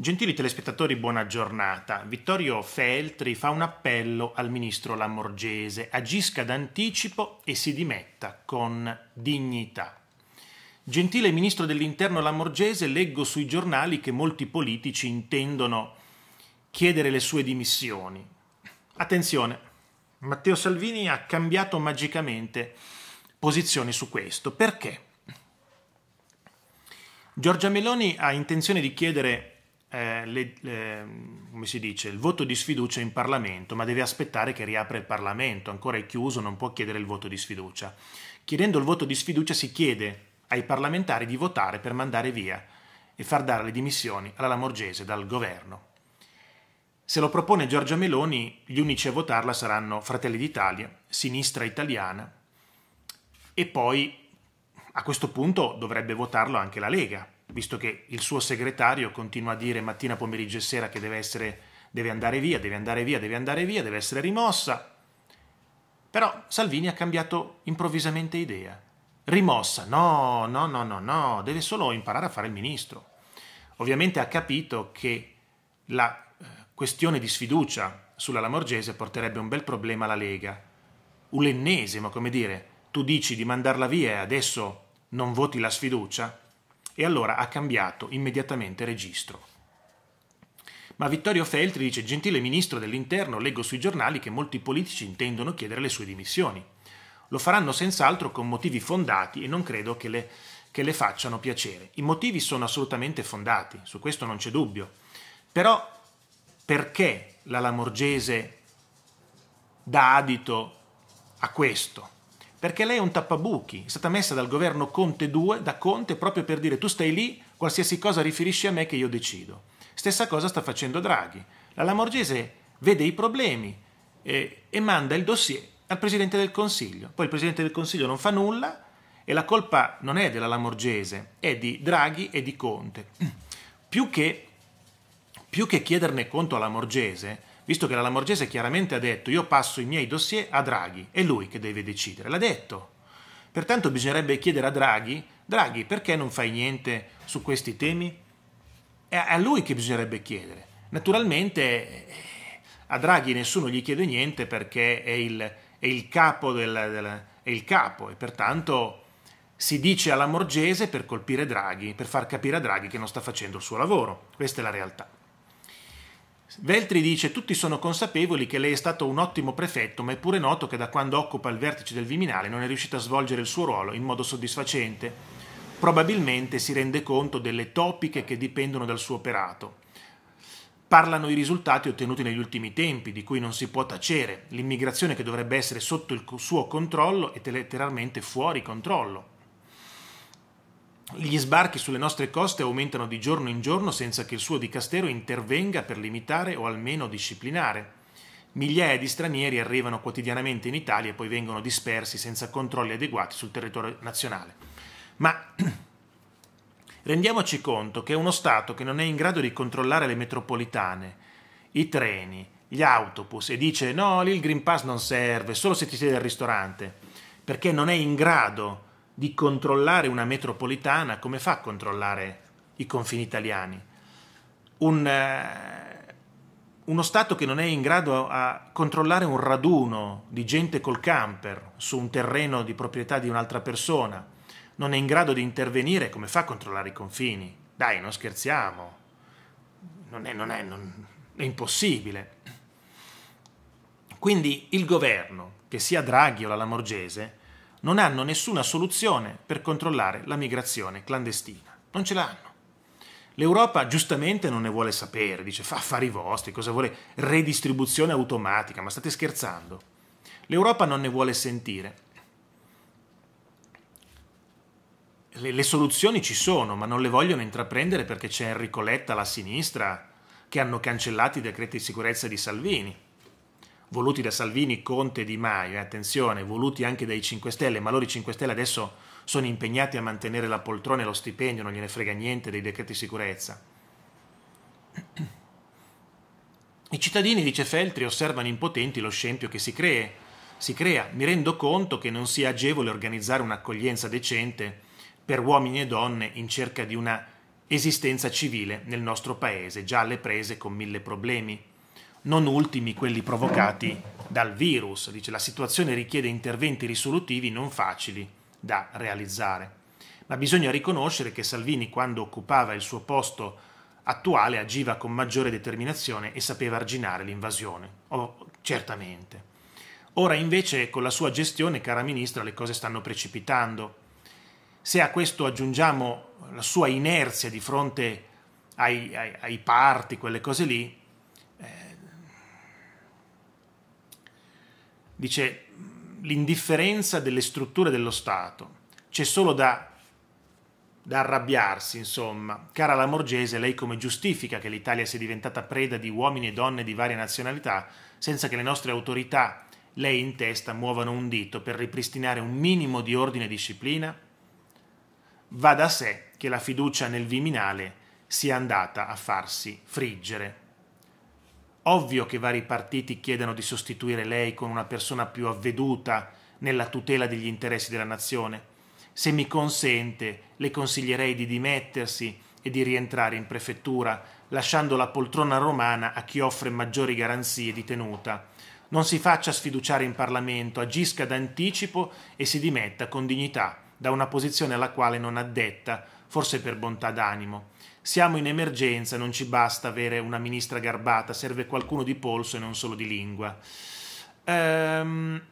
Gentili telespettatori, buona giornata. Vittorio Feltri fa un appello al ministro Lamorgese, agisca d'anticipo e si dimetta con dignità. Gentile ministro dell'interno Lamorgese, leggo sui giornali che molti politici intendono chiedere le sue dimissioni. Attenzione, Matteo Salvini ha cambiato magicamente posizione su questo. Perché? Giorgia Meloni ha intenzione di chiedere eh, le, le, ehm, come si dice, il voto di sfiducia in Parlamento, ma deve aspettare che riapre il Parlamento, ancora è chiuso, non può chiedere il voto di sfiducia. Chiedendo il voto di sfiducia si chiede ai parlamentari di votare per mandare via e far dare le dimissioni alla Lamorgese dal governo. Se lo propone Giorgia Meloni, gli unici a votarla saranno Fratelli d'Italia, Sinistra Italiana e poi a questo punto dovrebbe votarlo anche la Lega, visto che il suo segretario continua a dire mattina, pomeriggio e sera che deve, essere, deve andare via, deve andare via, deve andare via, deve essere rimossa. Però Salvini ha cambiato improvvisamente idea. Rimossa, no, no, no, no, no, deve solo imparare a fare il ministro. Ovviamente ha capito che la eh, questione di sfiducia sulla Lamorgese porterebbe un bel problema alla Lega. Un ennesimo, come dire, tu dici di mandarla via e adesso non voti la sfiducia? e allora ha cambiato immediatamente registro. Ma Vittorio Feltri dice, gentile ministro dell'interno, leggo sui giornali che molti politici intendono chiedere le sue dimissioni. Lo faranno senz'altro con motivi fondati e non credo che le, che le facciano piacere. I motivi sono assolutamente fondati, su questo non c'è dubbio. Però perché la Lamorgese dà adito a questo? perché lei è un tappabuchi, è stata messa dal governo Conte 2, da Conte, proprio per dire tu stai lì, qualsiasi cosa riferisci a me che io decido. Stessa cosa sta facendo Draghi. La Lamorgese vede i problemi e, eh, e manda il dossier al Presidente del Consiglio. Poi il Presidente del Consiglio non fa nulla e la colpa non è della Lamorgese, è di Draghi e di Conte. Più che più che chiederne conto alla Morgese, visto che la Lamorgese chiaramente ha detto io passo i miei dossier a Draghi, è lui che deve decidere, l'ha detto. Pertanto bisognerebbe chiedere a Draghi, Draghi perché non fai niente su questi temi? È a lui che bisognerebbe chiedere. Naturalmente eh, a Draghi nessuno gli chiede niente perché è il, è il, capo, del, del, è il capo e pertanto si dice alla Morgese per colpire Draghi, per far capire a Draghi che non sta facendo il suo lavoro. Questa è la realtà. Veltri dice tutti sono consapevoli che lei è stato un ottimo prefetto, ma è pure noto che da quando occupa il vertice del Viminale non è riuscito a svolgere il suo ruolo in modo soddisfacente. Probabilmente si rende conto delle topiche che dipendono dal suo operato. Parlano i risultati ottenuti negli ultimi tempi, di cui non si può tacere, l'immigrazione che dovrebbe essere sotto il suo controllo è letteralmente fuori controllo. Gli sbarchi sulle nostre coste aumentano di giorno in giorno senza che il suo dicastero intervenga per limitare o almeno disciplinare. Migliaia di stranieri arrivano quotidianamente in Italia e poi vengono dispersi senza controlli adeguati sul territorio nazionale. Ma rendiamoci conto che uno Stato che non è in grado di controllare le metropolitane, i treni, gli autobus e dice no, lì il Green Pass non serve, solo se ti siedi al ristorante, perché non è in grado di controllare una metropolitana come fa a controllare i confini italiani. Un, eh, uno Stato che non è in grado a controllare un raduno di gente col camper su un terreno di proprietà di un'altra persona, non è in grado di intervenire come fa a controllare i confini. Dai, non scherziamo. Non è, non è, non, è impossibile. Quindi il governo, che sia Draghi o la Lamorgese, non hanno nessuna soluzione per controllare la migrazione clandestina. Non ce l'hanno. L'Europa giustamente non ne vuole sapere, dice fa affari vostri, cosa vuole redistribuzione automatica, ma state scherzando. L'Europa non ne vuole sentire. Le, le, soluzioni ci sono, ma non le vogliono intraprendere perché c'è Enrico Letta alla sinistra che hanno cancellato i decreti di sicurezza di Salvini voluti da Salvini, Conte e Di Maio, eh, attenzione, voluti anche dai 5 Stelle, ma loro i 5 Stelle adesso sono impegnati a mantenere la poltrona e lo stipendio, non gliene frega niente dei decreti sicurezza. I cittadini, dice Feltri, osservano impotenti lo scempio che si, cree, si crea. Mi rendo conto che non sia agevole organizzare un'accoglienza decente per uomini e donne in cerca di una esistenza civile nel nostro paese, già alle prese con mille problemi non ultimi quelli provocati dal virus. Dice la situazione richiede interventi risolutivi non facili da realizzare. Ma bisogna riconoscere che Salvini, quando occupava il suo posto attuale, agiva con maggiore determinazione e sapeva arginare l'invasione. Oh, certamente. Ora invece con la sua gestione, cara Ministra, le cose stanno precipitando. Se a questo aggiungiamo la sua inerzia di fronte ai, ai, ai parti, quelle cose lì, dice l'indifferenza delle strutture dello Stato. C'è solo da, da arrabbiarsi, insomma. Cara Lamorgese, lei come giustifica che l'Italia sia diventata preda di uomini e donne di varie nazionalità senza che le nostre autorità, lei in testa, muovano un dito per ripristinare un minimo di ordine e disciplina? Va da sé che la fiducia nel Viminale sia andata a farsi friggere. Ovvio che vari partiti chiedano di sostituire lei con una persona più avveduta nella tutela degli interessi della nazione. Se mi consente, le consiglierei di dimettersi e di rientrare in prefettura, lasciando la poltrona romana a chi offre maggiori garanzie di tenuta. Non si faccia sfiduciare in Parlamento, agisca d'anticipo e si dimetta con dignità da una posizione alla quale non addetta, forse per bontà d'animo. Siamo in emergenza, non ci basta avere una ministra garbata, serve qualcuno di polso e non solo di lingua. Ehm,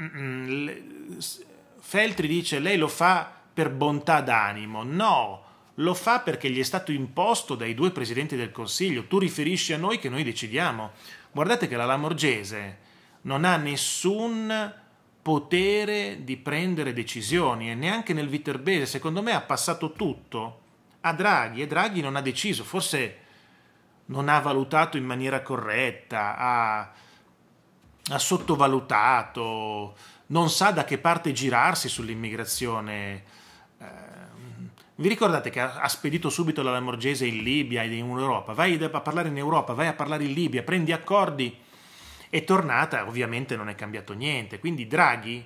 Feltri dice: Lei lo fa per bontà d'animo. No, lo fa perché gli è stato imposto dai due presidenti del Consiglio. Tu riferisci a noi che noi decidiamo. Guardate che la Lamorgese non ha nessun potere di prendere decisioni e neanche nel Viterbese, secondo me ha passato tutto a Draghi e Draghi non ha deciso, forse non ha valutato in maniera corretta, ha, ha sottovalutato, non sa da che parte girarsi sull'immigrazione. Eh, vi ricordate che ha spedito subito la Lamorgese in Libia e in Europa? Vai a parlare in Europa, vai a parlare in Libia, prendi accordi è tornata, ovviamente non è cambiato niente, quindi Draghi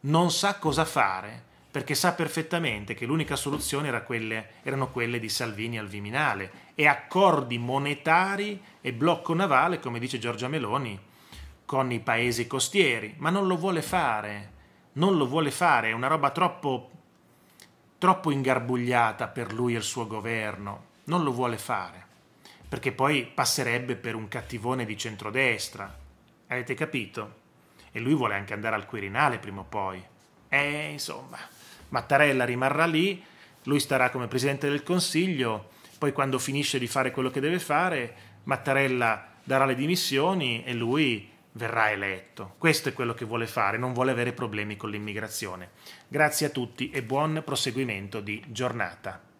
non sa cosa fare perché sa perfettamente che l'unica soluzione era quelle, erano quelle di Salvini al Viminale e accordi monetari e blocco navale, come dice Giorgia Meloni, con i paesi costieri, ma non lo vuole fare, non lo vuole fare, è una roba troppo, troppo ingarbugliata per lui e il suo governo, non lo vuole fare, perché poi passerebbe per un cattivone di centrodestra, Avete capito? E lui vuole anche andare al Quirinale prima o poi. E eh, insomma, Mattarella rimarrà lì, lui starà come Presidente del Consiglio, poi quando finisce di fare quello che deve fare, Mattarella darà le dimissioni e lui verrà eletto. Questo è quello che vuole fare, non vuole avere problemi con l'immigrazione. Grazie a tutti e buon proseguimento di giornata.